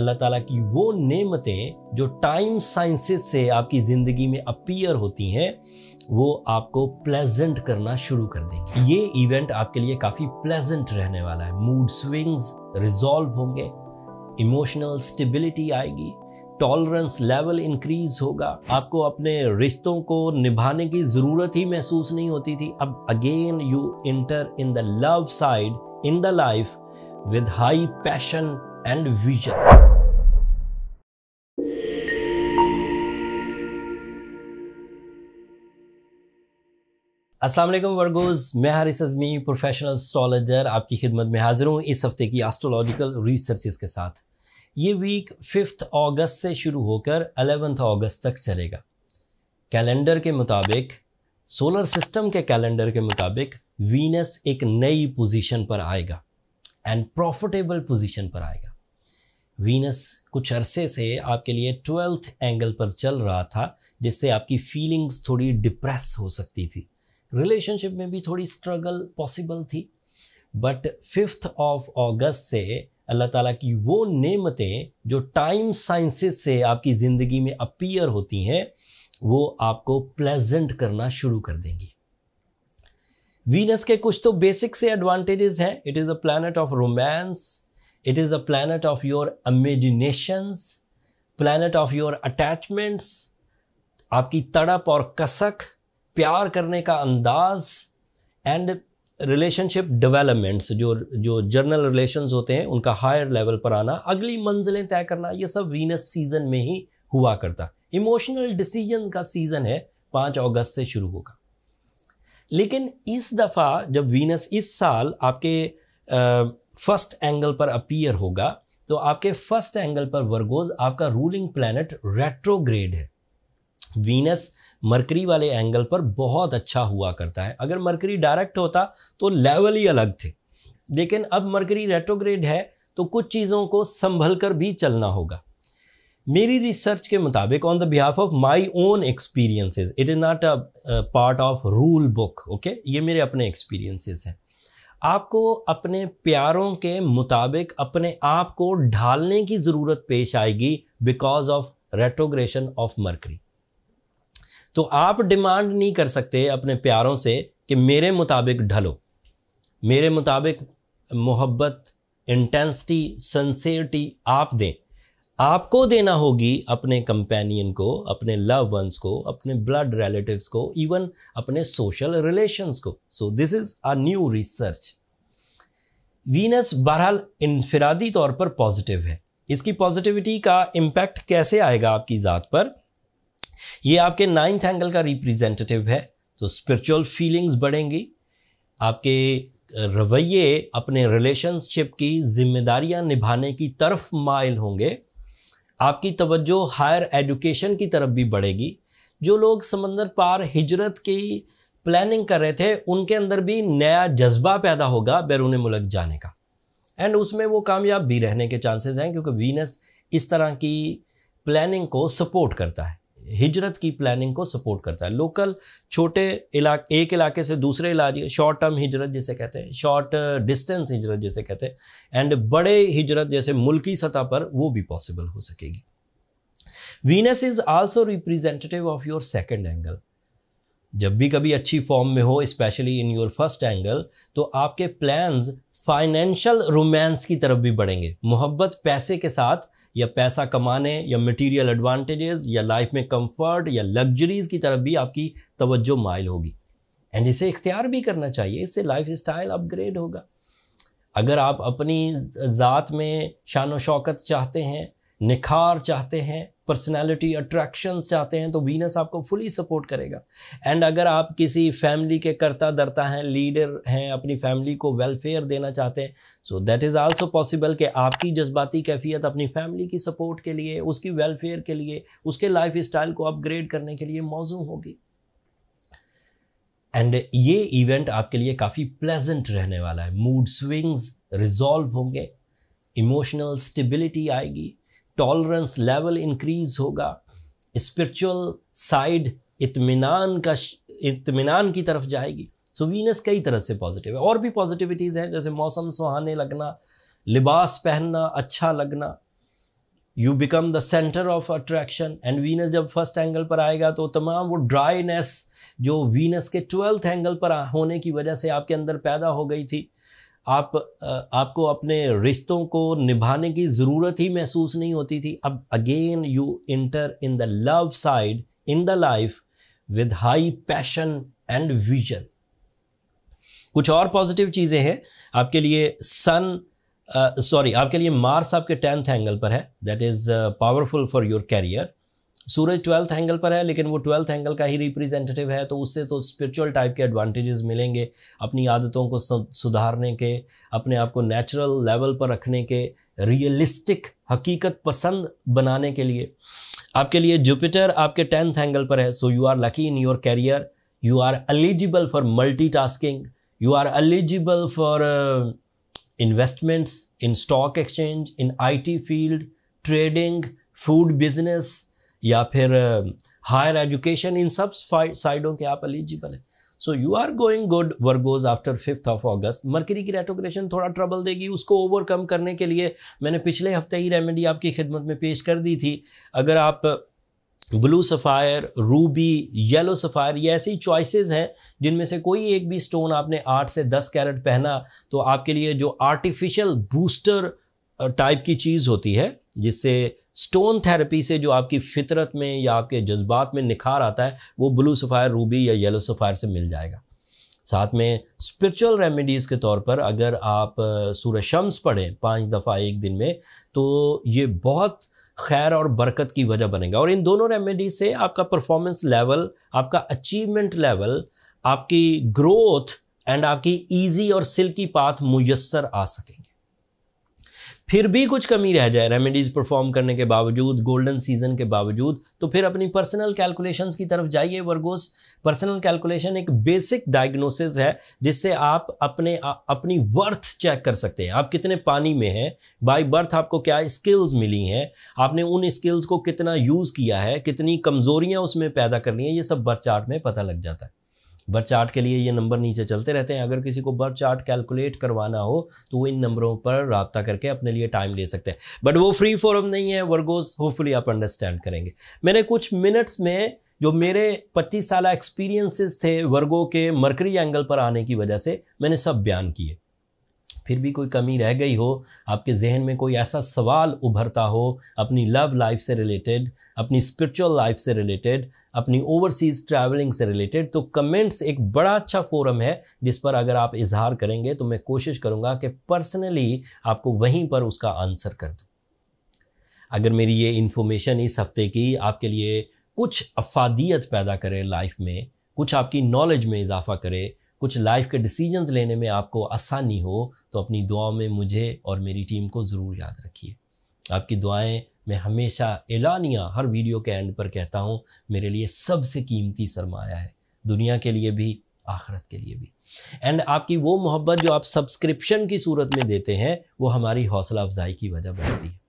अल्लाह ताला की वो नेमतें जो टाइम साइंसेस से आपकी ज़िंदगी में अपीयर होती हैं वो आपको प्लेजेंट करना शुरू कर देंगे ये इवेंट आपके लिए काफ़ी प्लेजेंट रहने वाला है मूड स्विंग्स रिजॉल्व होंगे इमोशनल स्टेबिलिटी आएगी टॉलरेंस लेवल इंक्रीज होगा आपको अपने रिश्तों को निभाने की ज़रूरत ही महसूस नहीं होती थी अब again you enter in the love side in the life with high passion and vision Aslam Virgos मैं हरिस अजमी प्रोफेशनल स्टॉलजर आपकी खिदमत में हाजिर हूँ इस हफ्ते की एस्ट्रोलॉजिकल रिसर्चेज के साथ ये वीक फिफ्थ अगस्त से शुरू होकर अलेवेंथ अगस्त तक चलेगा कैलेंडर के मुताबिक सोलर सिस्टम के कैलेंडर के मुताबिक वीनस एक नई पोजीशन पर आएगा एंड प्रॉफिटेबल पोजीशन पर आएगा वीनस कुछ अरसे से आपके लिए ट्वेल्थ एंगल पर चल रहा था जिससे आपकी फीलिंग्स थोड़ी डिप्रेस हो सकती थी रिलेशनशिप में भी थोड़ी स्ट्रगल पॉसिबल थी बट फिफ्थ ऑफ अगस्त से अल्लाह ताला की वो नेमतें जो टाइम साइंसेस से आपकी ज़िंदगी में अपीयर होती हैं वो आपको प्लेजेंट करना शुरू कर देंगी वीनस के कुछ तो बेसिक से एडवांटेजेस हैं it is a planet of romance It is a planet of your imaginations, planet of your attachments, आपकी तड़प और कसक प्यार करने का अंदाज एंड रिलेशनशिप डेवलपमेंट्स जो जो जर्नल रिलेशन होते हैं उनका हायर लेवल पर आना अगली मंजिलें तय करना ये सब वीनस सीजन में ही हुआ करता इमोशनल डिसीजन का सीजन है पाँच अगस्त से शुरू होगा लेकिन इस दफ़ा जब वीनस इस साल आपके फर्स्ट एंगल पर अपीयर होगा तो आपके फर्स्ट एंगल पर वर्गोज आपका रूलिंग प्लैनेट रेट्रोग्रेड है वीनस मरकरी वाले एंगल पर बहुत अच्छा हुआ करता है अगर मरकरी डायरेक्ट होता तो लेवल ही अलग थे लेकिन अब मरकरी रेट्रोग्रेड है तो कुछ चीज़ों को संभल कर भी चलना होगा मेरी रिसर्च के मुताबिक on the behalf of my own experiences it is not a part of rule book okay ये मेरे अपने एक्सपीरियंसेस हैं आपको अपने प्यारों के मुताबिक अपने आप को ढालने की ज़रूरत पेश आएगी because of retrogression of Mercury तो आप डिमांड नहीं कर सकते अपने प्यारों से कि मेरे मुताबिक ढलो मेरे मुताबिक मोहब्बत इंटेंसिटी सनसेरिटी आप दें आपको देना होगी अपने कंपेनियन को अपने लव वंस को अपने ब्लड रिलेटिव्स को इवन अपने सोशल रिलेशंस को so this is a new research Venus बहरहाल इनफिरादी तौर पर पॉजिटिव है इसकी पॉजिटिविटी का इम्पैक्ट कैसे आएगा आपकी ज़ात पर ये आपके नाइन्थ एंगल का रिप्रेजेंटेटिव है तो स्पिरिचुअल फीलिंग्स बढ़ेंगी आपके रवैये अपने रिलेशनशिप की जिम्मेदारियां निभाने की तरफ माइल होंगे आपकी तवज्जो हायर एजुकेशन की तरफ भी बढ़ेगी जो लोग समंदर पार हिजरत की प्लानिंग कर रहे थे उनके अंदर भी नया जज्बा पैदा होगा बैरून मुल्क जाने का एंड उसमें वो कामयाब भी रहने के चांसेस हैं क्योंकि वीनस इस तरह की प्लानिंग को सपोर्ट करता है हिजरत की प्लानिंग को सपोर्ट करता है लोकल छोटे इलाके एक इलाके से दूसरे इलाके शॉर्ट टर्म हिजरत जिसे कहते हैं शॉर्ट डिस्टेंस uh, हिजरत जिसे कहते हैं एंड बड़े हिजरत जैसे मुल्की सतह पर वो भी पॉसिबल हो सकेगी Venus is also representative of your second angle जब भी कभी अच्छी फॉर्म में हो specially in your first angle तो आपके प्लान्स फाइनेंशियल रोमांस की तरफ भी बढ़ेंगे मोहब्बत पैसे के साथ या पैसा कमाने या मटेरियल एडवांटेजेस या लाइफ में कंफर्ट या लग्जरीज की तरफ भी आपकी तवज्जो माइल होगी एंड इसे इख्तियार भी करना चाहिए इससे लाइफ स्टाइल अपग्रेड होगा अगर आप अपनी ज़ात में शान शौकत चाहते हैं निखार चाहते हैं पर्सनैलिटी अट्रैक्शन चाहते हैं तो वीनस आपको फुली सपोर्ट करेगा एंड अगर आप किसी फैमिली के करता दरता हैं लीडर हैं अपनी फैमिली को वेलफेयर देना चाहते हैं so that is also possible कि आपकी जज्बाती कैफियत अपनी फैमिली की सपोर्ट के लिए उसकी वेलफेयर के लिए उसके लाइफ स्टाइल को अपग्रेड करने के लिए मौजू होगी एंड ये इवेंट आपके लिए काफ़ी प्लेजेंट रहने वाला है मूड स्विंग्स रिजॉल्व होंगे इमोशनल स्टेबिलिटी आएगी टॉलरेंस लेवल इंक्रीज होगा स्पिरिचुअल साइड इतमान का इतमान की तरफ जाएगी सो वीनस कई तरह से पॉजिटिव है और भी पॉजिटिविटीज़ हैं जैसे मौसम सुहाने लगना लिबास पहनना अच्छा लगना you become the centre of attraction and Venus जब फर्स्ट एंगल पर आएगा तो तमाम वो ड्राईनेस जो वीनस के ट्वेल्थ एंगल पर होने की वजह से आपके अंदर पैदा हो गई थी आप आपको अपने रिश्तों को निभाने की ज़रूरत ही महसूस नहीं होती थी अब again you enter in the love side in the life with high passion and vision कुछ और पॉजिटिव चीज़ें हैं आपके लिए सन सॉरी uh, आपके लिए मार्स आपके टेंथ एंगल पर है that is powerful for your career सूरज ट्वेल्थ एंगल पर है लेकिन वो ट्वेल्थ एंगल का ही रिप्रेजेंटेटिव है तो उससे तो स्पिरिचुअल टाइप के एडवांटेजेस मिलेंगे अपनी आदतों को सुधारने के अपने आप को नेचुरल लेवल पर रखने के रियलिस्टिक हकीकत पसंद बनाने के लिए आपके लिए जुपिटर आपके टेंथ एंगल पर है so you are lucky in your career you are eligible for multi tasking you are eligible for investments in stock exchange in I T field trading food business या फिर higher education in सब साइडों के आप eligible हैं so you are going good Virgos after fifth of August Mercury की retrogression थोड़ा trouble देगी उसको ओवरकम करने के लिए मैंने पिछले हफ्ते ही रेमेडी आपकी खिदमत में पेश कर दी थी अगर आप blue sapphire ruby yellow sapphire ये ऐसी चॉइसेस हैं जिनमें से कोई एक भी स्टोन आपने आठ से दस कैरेट पहना तो आपके लिए जो आर्टिफिशियल बूस्टर टाइप की चीज़ होती है जिससे स्टोन थेरेपी से जो आपकी फितरत में या आपके जज्बात में निखार आता है वो ब्लू सफ़ायर रूबी या येलो सफ़ायर से मिल जाएगा साथ में स्पिरिचुअल रेमेडीज़ के तौर पर अगर आप सूर्य शम्स पढ़ें पाँच दफ़ा एक दिन में तो ये बहुत खैर और बरकत की वजह बनेगा और इन दोनों रेमेडी से आपका परफॉर्मेंस लेवल आपका अचीवमेंट लेवल आपकी ग्रोथ एंड आपकी ईजी और सिल्की पाथ मुयसर आ सकेंगे फिर भी कुछ कमी रह जाए रेमेडीज परफॉर्म करने के बावजूद गोल्डन सीजन के बावजूद तो फिर अपनी पर्सनल कैलकुलेशंस की तरफ जाइए वर्गोस पर्सनल कैलकुलेशन एक बेसिक डायग्नोसिस है जिससे आप अपने आ, अपनी वर्थ चेक कर सकते हैं आप कितने पानी में हैं बाय बर्थ आपको क्या स्किल्स मिली हैं आपने उन स्किल्स को कितना यूज़ किया है कितनी कमज़ोरियाँ उसमें पैदा करनी है ये सब बर्थ चार्ट में पता लग जाता है बर्थ चार्ट के लिए ये नंबर नीचे चलते रहते हैं अगर किसी को बर्थ चार्ट कैलकुलेट करवाना हो तो वो इन नंबरों पर रबता करके अपने लिए टाइम ले सकते हैं बट वो फ्री फॉरम नहीं है वर्गोज होपफुली आप अंडरस्टैंड करेंगे मैंने कुछ मिनट्स में जो मेरे 25 साल एक्सपीरियंसेस थे वर्गों के मरकरी एंगल पर आने की वजह से मैंने सब बयान किए फिर भी कोई कमी रह गई हो आपके जहन में कोई ऐसा सवाल उभरता हो अपनी लव लाइफ से रिलेटेड अपनी स्पिरिचुअल लाइफ से रिलेटेड अपनी ओवरसीज़ ट्रैवलिंग से रिलेटेड तो कमेंट्स एक बड़ा अच्छा फोरम है जिस पर अगर आप इजहार करेंगे तो मैं कोशिश करूँगा कि पर्सनली आपको वहीं पर उसका आंसर कर दूँ अगर मेरी ये इन्फॉर्मेशन इस हफ्ते की आपके लिए कुछ अफादियत पैदा करे लाइफ में कुछ आपकी नॉलेज में इजाफा करे कुछ लाइफ के डिसीजंस लेने में आपको आसानी हो तो अपनी दुआओं में मुझे और मेरी टीम को ज़रूर याद रखिए आपकी दुआएं मैं हमेशा एलानिया हर वीडियो के एंड पर कहता हूँ मेरे लिए सबसे कीमती सरमाया है दुनिया के लिए भी आखरत के लिए भी एंड आपकी वो मोहब्बत जो आप सब्सक्रिप्शन की सूरत में देते हैं वो हमारी हौसला अफजाई की वजह बनती है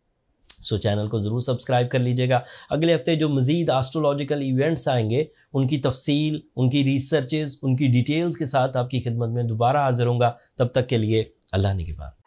सो चैनल को ज़रूर सब्सक्राइब कर लीजिएगा अगले हफ्ते जो मज़ीद आस्ट्रोलॉजिकल इवेंट्स आएंगे उनकी तफसील उनकी रिसर्चेज उनकी डिटेल्स के साथ आपकी खिदमत में दोबारा हाजिर होंगे तब तक के लिए अल्लाह ने के बाद